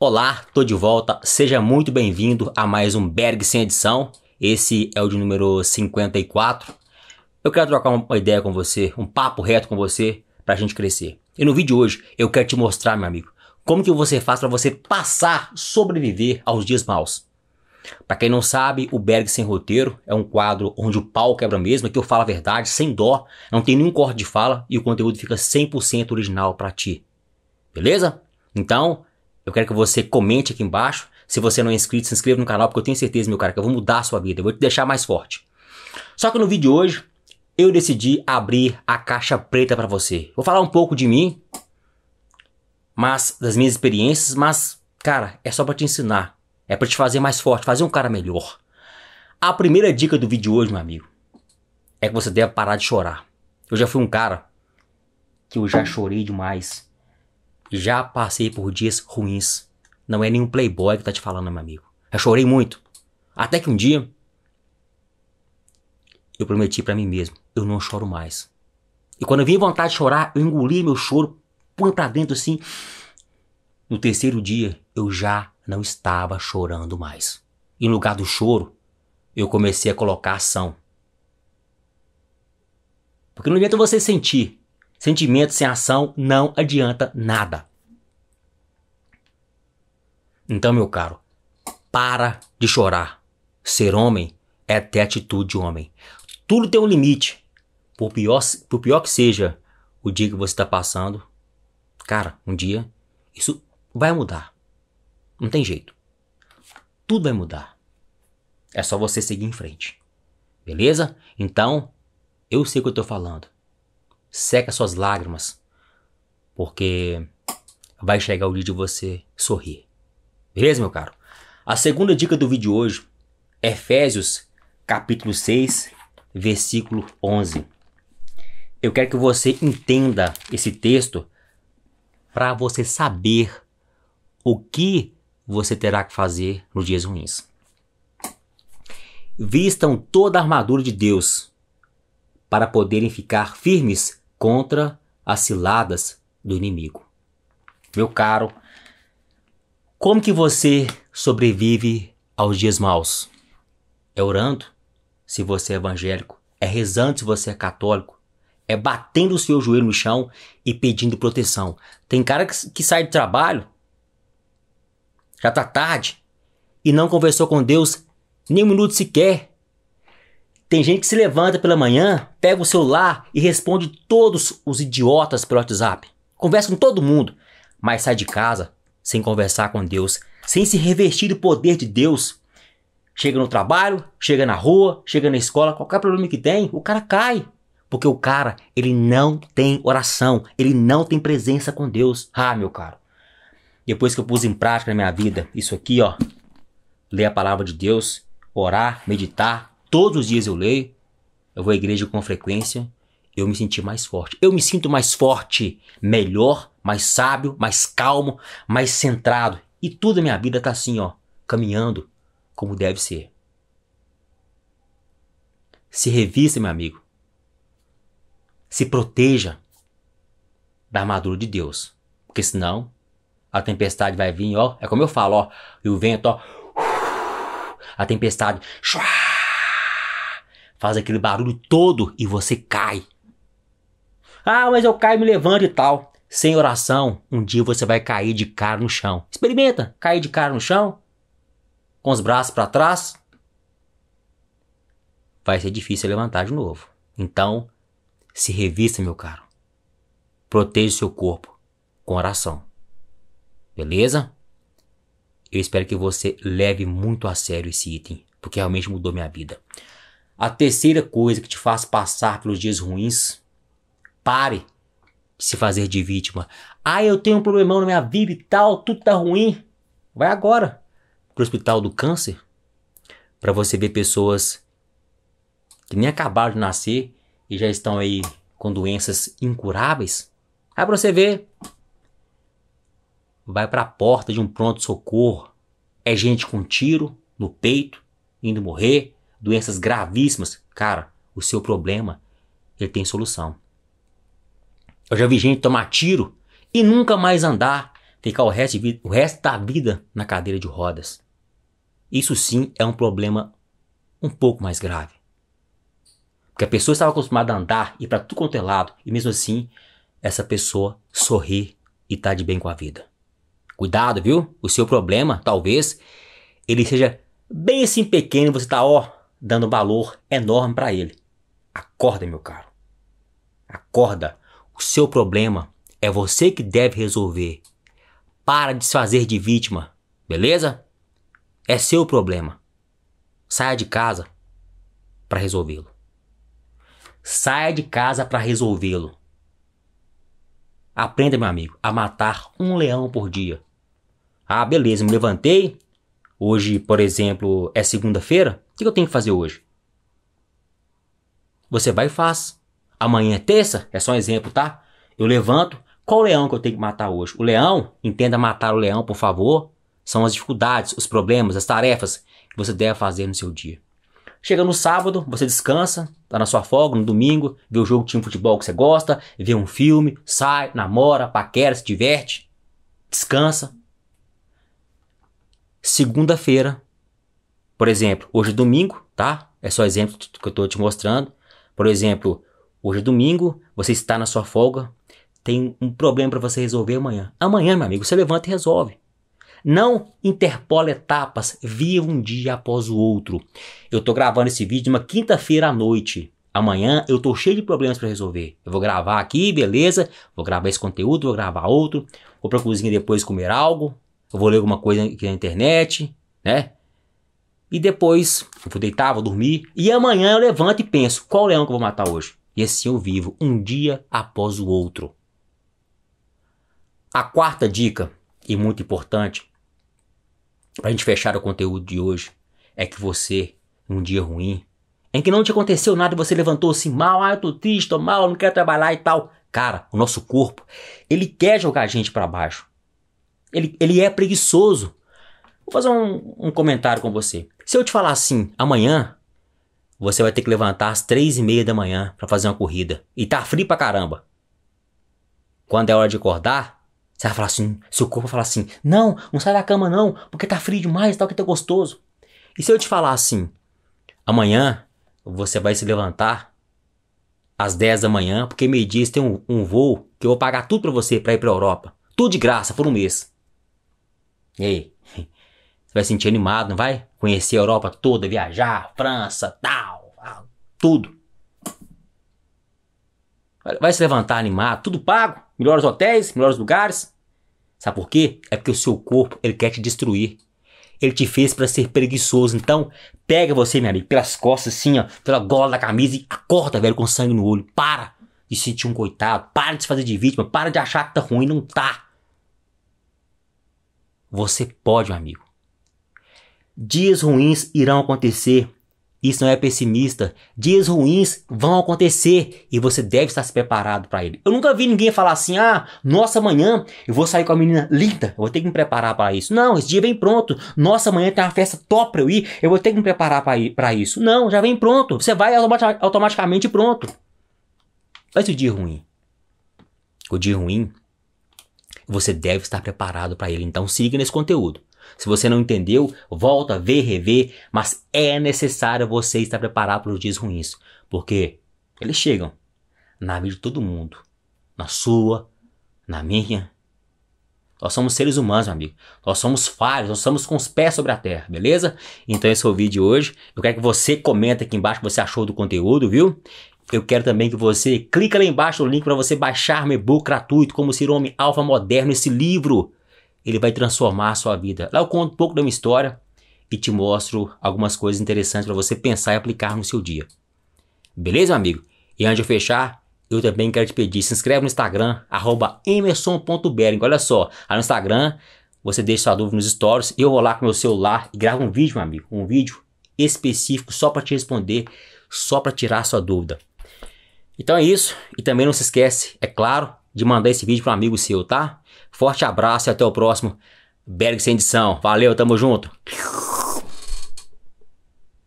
Olá, tô de volta. Seja muito bem-vindo a mais um Berg sem edição. Esse é o de número 54. Eu quero trocar uma ideia com você, um papo reto com você pra gente crescer. E no vídeo de hoje eu quero te mostrar, meu amigo, como que você faz para você passar, sobreviver aos dias maus. Para quem não sabe, o Berg Sem Roteiro é um quadro onde o pau quebra mesmo, é que eu falo a verdade, sem dó, não tem nenhum corte de fala e o conteúdo fica 100% original para ti. Beleza? Então, eu quero que você comente aqui embaixo. Se você não é inscrito, se inscreva no canal, porque eu tenho certeza, meu cara, que eu vou mudar a sua vida. Eu vou te deixar mais forte. Só que no vídeo de hoje, eu decidi abrir a caixa preta para você. Vou falar um pouco de mim, mas das minhas experiências, mas cara, é só para te ensinar, é para te fazer mais forte, fazer um cara melhor. A primeira dica do vídeo hoje, meu amigo, é que você deve parar de chorar. Eu já fui um cara que eu já chorei demais. Já passei por dias ruins. Não é nenhum playboy que tá te falando, meu amigo. Eu chorei muito. Até que um dia eu prometi para mim mesmo, eu não choro mais. E quando eu vi vontade de chorar, eu engoli meu choro, põe para dentro assim. No terceiro dia, eu já não estava chorando mais. E no lugar do choro, eu comecei a colocar ação. Porque não adianta você sentir, Sentimento sem ação não adianta nada. Então, meu caro, para de chorar. Ser homem é ter atitude de homem. Tudo tem um limite. Por pior, por pior que seja o dia que você está passando, cara, um dia isso vai mudar. Não tem jeito. Tudo vai mudar. É só você seguir em frente. Beleza? Então, eu sei o que eu estou falando seca suas lágrimas, porque vai chegar o dia de você sorrir. Beleza, meu caro? A segunda dica do vídeo hoje, é Efésios, capítulo 6, versículo 11. Eu quero que você entenda esse texto para você saber o que você terá que fazer nos dias ruins. Vistam toda a armadura de Deus para poderem ficar firmes contra as ciladas do inimigo. Meu caro, como que você sobrevive aos dias maus? É orando, se você é evangélico, é rezando se você é católico, é batendo o seu joelho no chão e pedindo proteção. Tem cara que, sai de trabalho, já está tarde, e não conversou com Deus nem um minuto sequer tem gente que se levanta pela manhã, pega o celular e responde todos os idiotas pelo WhatsApp. Conversa com todo mundo, mas sai de casa sem conversar com Deus, sem se revestir do poder de Deus. Chega no trabalho, chega na rua, chega na escola, qualquer problema que tem, o cara cai. Porque o cara, ele não tem oração, ele não tem presença com Deus. Ah, meu caro. Depois que eu pus em prática na minha vida isso aqui, ó, ler a palavra de Deus, orar, meditar, Todos os dias eu leio, eu vou à igreja com frequência, eu me senti mais forte. Eu me sinto mais forte, melhor, mais sábio, mais calmo, mais centrado. E toda a minha vida tá assim, ó, caminhando como deve ser. Se revista, meu amigo. Se proteja da armadura de Deus. Porque senão a tempestade vai vir, ó. É como eu falo, ó. E o vento, ó. A tempestade. Shua, faz aquele barulho todo e você cai. Ah, mas eu caio, me levanto e tal. Sem oração, um dia você vai cair de cara no chão. Experimenta, cair de cara no chão, com os braços para trás. Vai ser difícil levantar de novo. Então, se revista, meu caro. Proteja seu corpo com oração. Beleza? Eu espero que você leve muito a sério esse item, porque realmente mudou minha vida. A terceira coisa que te faz passar pelos dias ruins, pare de se fazer de vítima. Ah, eu tenho um problemão na minha vida e tal, tudo tá ruim. Vai agora pro hospital do câncer para você ver pessoas que nem acabaram de nascer e já estão aí com doenças incuráveis. Aí pra você ver, vai para a porta de um pronto-socorro. É gente com tiro no peito, indo morrer doenças gravíssimas, cara, o seu problema, ele tem solução. Eu já vi gente tomar tiro e nunca mais andar, ficar o resto, vida, o resto da vida na cadeira de rodas. Isso sim é um problema um pouco mais grave. Porque a pessoa estava acostumada a andar e para tudo quanto é lado, e mesmo assim, essa pessoa sorri e está de bem com a vida. Cuidado, viu? O seu problema, talvez, ele seja bem assim pequeno, você está ó, dando valor enorme para ele. Acorda, meu caro. Acorda. O seu problema é você que deve resolver. Para de se fazer de vítima, beleza? É seu problema. Saia de casa para resolvê-lo. Saia de casa para resolvê-lo. Aprenda, meu amigo, a matar um leão por dia. Ah, beleza, me levantei. Hoje, por exemplo, é segunda-feira. O que eu tenho que fazer hoje? Você vai e faz. Amanhã é terça, é só um exemplo, tá? Eu levanto. Qual leão que eu tenho que matar hoje? O leão, entenda matar o leão, por favor. São as dificuldades, os problemas, as tarefas que você deve fazer no seu dia. Chega no sábado, você descansa, tá na sua folga, no domingo, vê o jogo de time de futebol que você gosta, vê um filme, sai, namora, paquera, se diverte, descansa. Segunda-feira, por exemplo, hoje é domingo, tá? É só exemplo que eu estou te mostrando. Por exemplo, hoje é domingo, você está na sua folga, tem um problema para você resolver amanhã. Amanhã, meu amigo, você levanta e resolve. Não interpola etapas, via um dia após o outro. Eu estou gravando esse vídeo numa quinta-feira à noite. Amanhã eu tô cheio de problemas para resolver. Eu vou gravar aqui, beleza? Vou gravar esse conteúdo, vou gravar outro. Vou pra cozinha depois comer algo. Eu vou ler alguma coisa aqui na internet, né? e depois eu vou deitar, vou dormir. E amanhã eu levanto e penso: qual leão que eu vou matar hoje? E assim eu vivo, um dia após o outro. A quarta dica, e muito importante, para a gente fechar o conteúdo de hoje, é que você, num dia ruim, em que não te aconteceu nada, e você levantou assim mal, ah, eu tô triste, tô mal, não quero trabalhar e tal. Cara, o nosso corpo, ele quer jogar a gente para baixo. Ele, ele é preguiçoso. Vou fazer um, um comentário com você. Se eu te falar assim, amanhã você vai ter que levantar às três e meia da manhã para fazer uma corrida. E tá frio pra caramba. Quando é hora de acordar, você vai falar assim, seu corpo vai falar assim, não, não sai da cama não, porque tá frio demais tal, tá, que tá gostoso. E se eu te falar assim, amanhã você vai se levantar às 10 da manhã, porque meio dia tem um, um, voo que eu vou pagar tudo pra você pra ir pra Europa. Tudo de graça, por um mês. E aí? vai sentir animado, não vai? Conhecer a Europa toda, viajar, França, tal, ah, tudo. Vai se levantar animado, tudo pago, melhores hotéis, melhores lugares. Sabe por quê? É porque o seu corpo, ele quer te destruir. Ele te fez para ser preguiçoso. Então, pega você, meu amigo, pelas costas assim, ó, pela gola da camisa e acorda, velho, com sangue no olho. Para de sentir um coitado, para de se fazer de vítima, para de achar que tá ruim, não tá. Você pode, meu amigo. Dias ruins irão acontecer. Isso não é pessimista. Dias ruins vão acontecer e você deve estar se preparado para ele. Eu nunca vi ninguém falar assim: "Ah, nossa manhã eu vou sair com a menina linda, eu vou ter que me preparar para isso". Não, esse dia vem pronto. Nossa manhã tem uma festa top para eu ir, eu vou ter que me preparar para isso. Não, já vem pronto. Você vai automaticamente pronto. Mas o dia ruim. O dia ruim, você deve estar preparado para ele. Então siga nesse conteúdo. Se você não entendeu, volta, vê, revê, mas é necessário você estar preparado para os dias ruins, porque eles chegam na vida de todo mundo, na sua, na minha. Nós somos seres humanos, meu amigo. Nós somos falhos, nós estamos com os pés sobre a terra, beleza? Então esse foi o vídeo de hoje. Eu quero que você comente aqui embaixo o que você achou do conteúdo, viu? Eu quero também que você clica lá embaixo no link para você baixar meu e-book gratuito como Ser Homem Alfa Moderno, esse livro ele vai transformar a sua vida. Lá eu conto um pouco da minha história e te mostro algumas coisas interessantes para você pensar e aplicar no seu dia. Beleza, amigo? E antes de eu fechar, eu também quero te pedir, se inscreve no Instagram, emerson.bering. Olha só, lá no Instagram você deixa sua dúvida nos stories, eu vou lá com meu celular e gravo um vídeo, meu amigo. Um vídeo específico só para te responder, só para tirar sua dúvida. Então é isso. E também não se esquece, é claro, de mandar esse vídeo para um amigo seu, tá? Forte abraço e até o próximo Berg Sem Edição. Valeu, tamo junto.